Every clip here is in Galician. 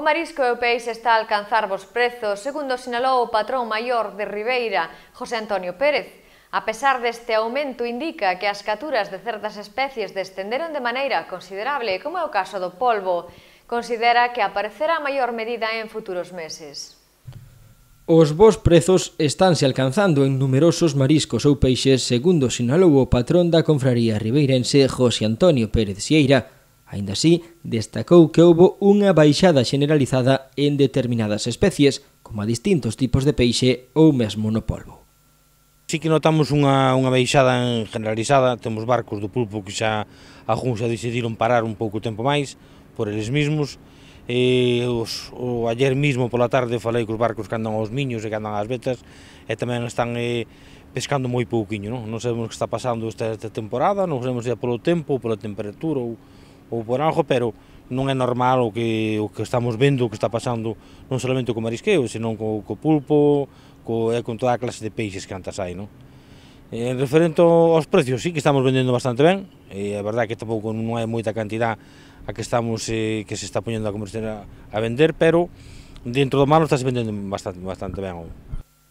O marisco peixe está a alcanzar vos prezos, segundo sinalou o patrón maior de Ribeira, José Antonio Pérez. A pesar deste aumento, indica que as caturas de certas especies descenderon de maneira considerable, como é o caso do polvo. Considera que aparecerá a maior medida en futuros meses. Os vos prezos estánse alcanzando en numerosos mariscos ou peixes, segundo sinalou o patrón da confraría ribeirense José Antonio Pérez Sieira, Ainda así, destacou que houbo unha baixada generalizada en determinadas especies, como a distintos tipos de peixe ou mesmo no polvo. Si que notamos unha, unha baixada en generalizada, temos barcos do pulpo que xa a xa decidiron parar un pouco tempo máis por eles mesmos. E os, o, ayer mismo pola tarde falei cos barcos que andan aos miños e que andan ás vetas e tamén están e, eh, pescando moi pouquiño, non? non sabemos o que está pasando esta, esta temporada, non sabemos se é polo tempo, pola temperatura ou ou por algo, pero non é normal o que o que estamos vendo, o que está pasando non solamente co marisqueo, senón co, co pulpo, co, e con toda a clase de peixes que antes hai, non? En referente aos precios, sí que estamos vendendo bastante ben, e a verdade que tampouco non hai moita cantidad a que estamos eh, que se está poñendo a comerciar a, a vender, pero dentro do malo estás vendendo bastante, bastante ben.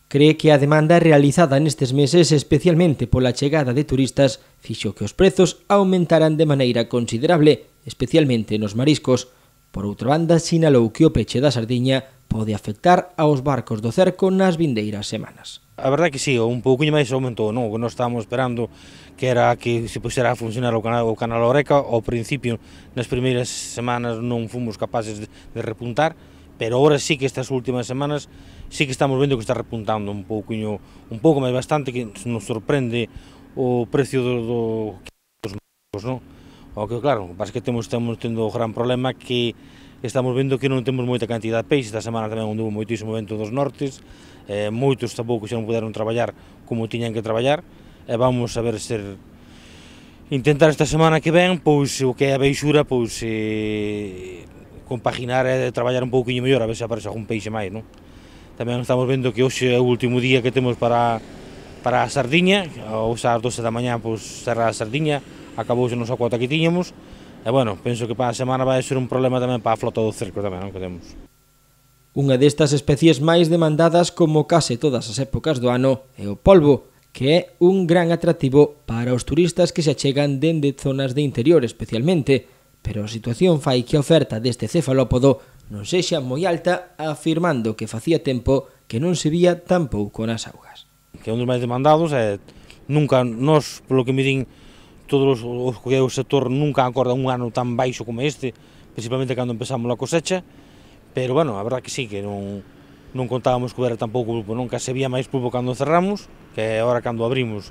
Cree que a demanda realizada nestes meses, especialmente pola chegada de turistas, fixo que os prezos aumentaran de maneira considerable, especialmente nos mariscos. Por outra banda, sinalou que o peche da sardiña pode afectar aos barcos do cerco nas vindeiras semanas. A verdade que sí, un pouquinho máis aumentou, non? O que nós estábamos esperando que era que se puxera a funcionar o canal, o canal Oreca, ao principio, nas primeiras semanas non fomos capaces de, de repuntar, pero ahora sí que estas últimas semanas sí que estamos vendo que está repuntando un pouquiño, un pouco máis bastante que nos sorprende o precio do, do dos marcos, non? O que claro, parece que temos estamos tendo o gran problema que estamos vendo que non temos moita cantidad de peixe, esta semana tamén onde moitísimo vento dos nortes, eh, moitos tampouco xa non puderon traballar como tiñan que traballar, e eh, vamos a ver ser intentar esta semana que ven, pois o que é a beixura, pois eh, compaginar e traballar un pouquiño mellor, a ver se aparece algún peixe máis, non? Tamén estamos vendo que hoxe é o último día que temos para, para a sardiña, xa as 12 da mañá pois, cerra a sardiña, acabouse xa nosa cuota que tiñamos, e bueno, penso que para a semana vai ser un problema tamén para a flota do cerco tamén, non? Que temos. Unha destas especies máis demandadas como case todas as épocas do ano é o polvo, que é un gran atractivo para os turistas que se achegan dende zonas de interior especialmente, pero a situación fai que a oferta deste cefalópodo non sexa moi alta, afirmando que facía tempo que non se vía tan pouco nas augas. Que é un dos máis demandados, é, nunca nós, polo que me din todos os, que o sector, nunca acorda un ano tan baixo como este, principalmente cando empezamos a cosecha, pero bueno, a verdad que sí, que non, non contábamos que era tan pouco pulpo, nunca se vía máis pulpo cando cerramos, que é agora cando abrimos.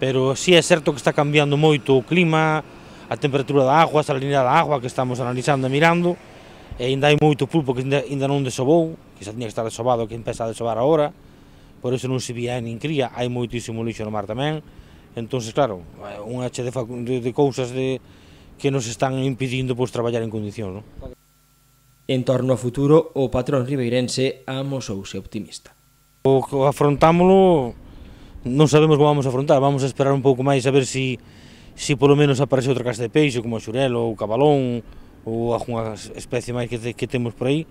Pero sí é certo que está cambiando moito o clima, a temperatura da agua, a salinidade da agua que estamos analizando e mirando, e ainda hai moito pulpo que ainda, non desobou, que xa tiña que estar desobado, que empeza a desobar agora, por iso non se vía nin cría, hai moitísimo lixo no mar tamén, entonces claro, unha che de, de cousas de, que nos están impedindo pois, traballar en condicións. Non? En torno ao futuro, o patrón ribeirense amosouse optimista. O afrontámolo non sabemos como vamos a afrontar, vamos a esperar un pouco máis a ver se si si polo menos aparece outra casa de peixe, como o xurelo ou cabalón, ou algunha especie máis que, te, que temos por aí,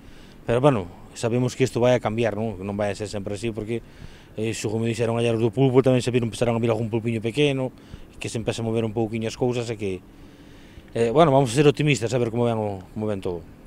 pero bueno, sabemos que isto vai a cambiar, non, non vai a ser sempre así, porque eh, xo como dixeron a do pulpo, tamén se viron, empezaron a vir algún pulpiño pequeno, que se empeza a mover un pouquiño as cousas, e que, eh, bueno, vamos a ser optimistas a ver como ven, o, como ven todo.